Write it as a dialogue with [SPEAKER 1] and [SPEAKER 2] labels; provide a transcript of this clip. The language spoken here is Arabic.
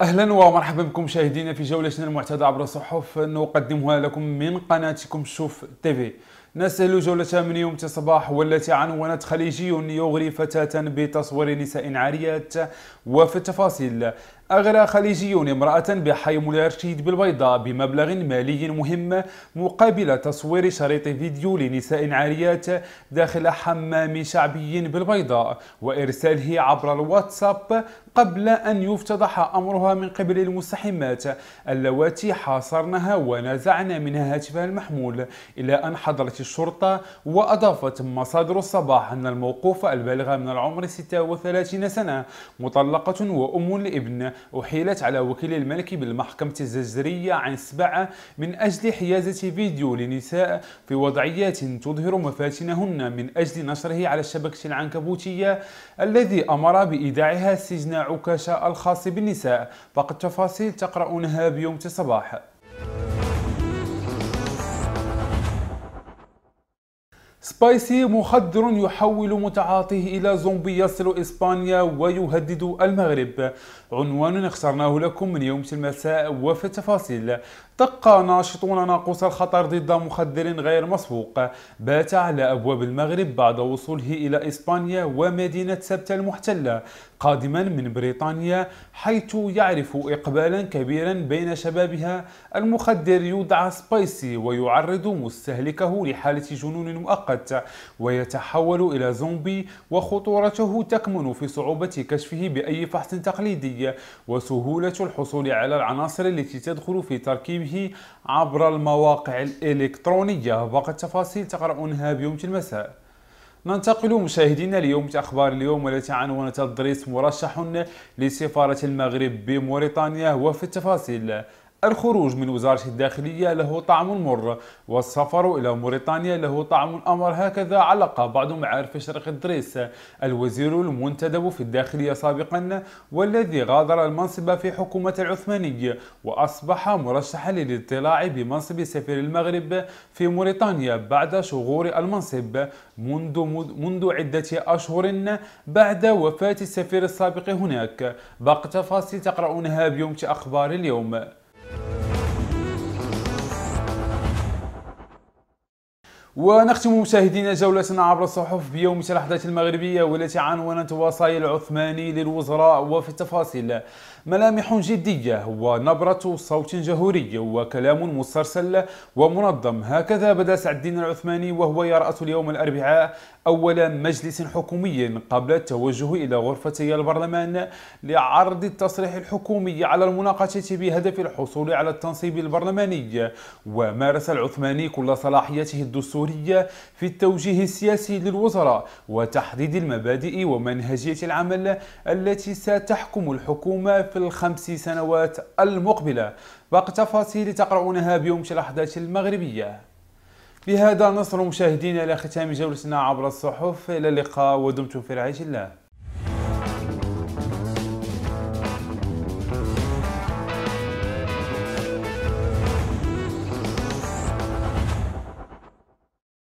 [SPEAKER 1] اهلا ومرحبا بكم مشاهدينا في جولتنا المعتاده عبر الصحف نقدمها لكم من قناتكم شوف تيفي نسأل جولة من يوم صباح والتي عنونت خليجي يغري فتاة بتصوير نساء عاريات وفي التفاصيل أغرى خليجي امرأة بحي الأرشيد بالبيضاء بمبلغ مالي مهم مقابل تصوير شريط فيديو لنساء عاريات داخل حمام شعبي بالبيضاء وإرساله عبر الواتساب قبل أن يفتضح أمرها من قبل المستحمات اللواتي حاصرنها ونزعنا منها هاتفها المحمول إلى أن حضرت الشرطة وأضافت مصادر الصباح أن الموقوفة البالغة من العمر 36 سنة مطلقة وأم لابن أحيلت على وكيل الملك بالمحكمة الجزرية عن سبعة من أجل حيازة فيديو لنساء في وضعيات تظهر مفاتنهن من أجل نشره على الشبكة العنكبوتية الذي أمر بإيداعها سجن عكاشة الخاص بالنساء فقد تفاصيل تقرأونها بيوم الصباح. سبايسي مخدر يحول متعاطيه إلى زومبي يصل إسبانيا ويهدد المغرب عنوان اخترناه لكم من يوم المساء وفي التفاصيل دق ناشطون ناقوس الخطر ضد مخدر غير مسبوق بات على أبواب المغرب بعد وصوله إلى إسبانيا ومدينة سبتة المحتلة قادما من بريطانيا حيث يعرف إقبالا كبيرا بين شبابها المخدر يدعى سبايسي ويعرض مستهلكه لحالة جنون مؤقت الحيوانات ويتحول إلى زومبي وخطورته تكمن في صعوبة كشفه بأي فحص تقليدي وسهولة الحصول على العناصر التي تدخل في تركيبه عبر المواقع الإلكترونية باقي التفاصيل تقرأونها بيوم المساء ننتقل مشاهدينا اليوم أخبار اليوم والتي عنونت تدريس مرشح لسفارة المغرب بموريتانيا وفي التفاصيل الخروج من وزارة الداخلية له طعم مر والسفر إلى موريتانيا له طعم أمر هكذا علق بعض معارف شرق الدريس الوزير المنتدب في الداخلية سابقا والذي غادر المنصب في حكومة العثمانية وأصبح مرشحا للاطلاع بمنصب سفير المغرب في موريتانيا بعد شغور المنصب منذ, منذ عدة أشهر بعد وفاة السفير السابق هناك باقي تفاصيل تقرؤونها بيوم أخبار اليوم ونختم مشاهدينا جولتنا عبر الصحف بيوم الأحداث المغربية والتي عنونت وصايا العثماني للوزراء وفي التفاصيل ملامح جدية ونبرة صوت جهوري وكلام مسترسل ومنظم هكذا بدأ سعد الدين العثماني وهو يرأس اليوم الأربعاء أول مجلس حكومي قبل التوجه إلى غرفتي البرلمان لعرض التصريح الحكومي على المناقشة بهدف الحصول على التنصيب البرلماني ومارس العثماني كل صلاحياته الدستورية الجمهورية في التوجيه السياسي للوزراء وتحديد المبادئ ومنهجية العمل التي ستحكم الحكومة في الخمس سنوات المقبلة باقي تفاصيل تقرؤونها بيوم الأحداث المغربية بهذا نصل مشاهدينا إلى ختام جولتنا عبر الصحف إلى اللقاء ودمتم في رعاية الله